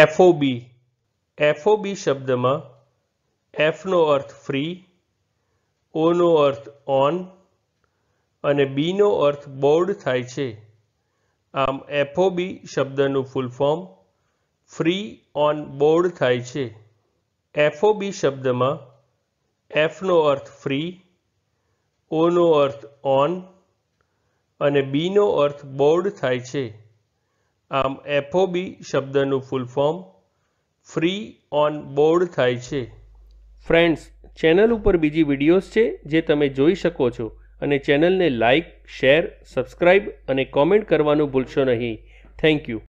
એફઓબી એફઓબી શબ્દમાં એફનો અર્થ ફ્રી ઓનો અર્થ ઓન અને બીનો અર્થ બોર્ડ થાય છે આમ એફઓબી શબ્દનું full form free on board થાય છે એફઓબી શબ્દમાં એફનો અર્થ ફ્રી ઓનો અર્થ ઓન અને બીનો અર્થ બોર્ડ થાય છે આમ એફઓબી શબ્દનું full form free on board થાય છે ફ્રેન્ડ્સ ચેનલ ઉપર બીજી વિડીયોઝ છે જે તમે જોઈ શકો છો અને ચેનલને લાઇક શેર સબસ્ક્રાઇબ અને કોમેન્ટ કરવાનું ભૂલશો નહીં થેન્ક યુ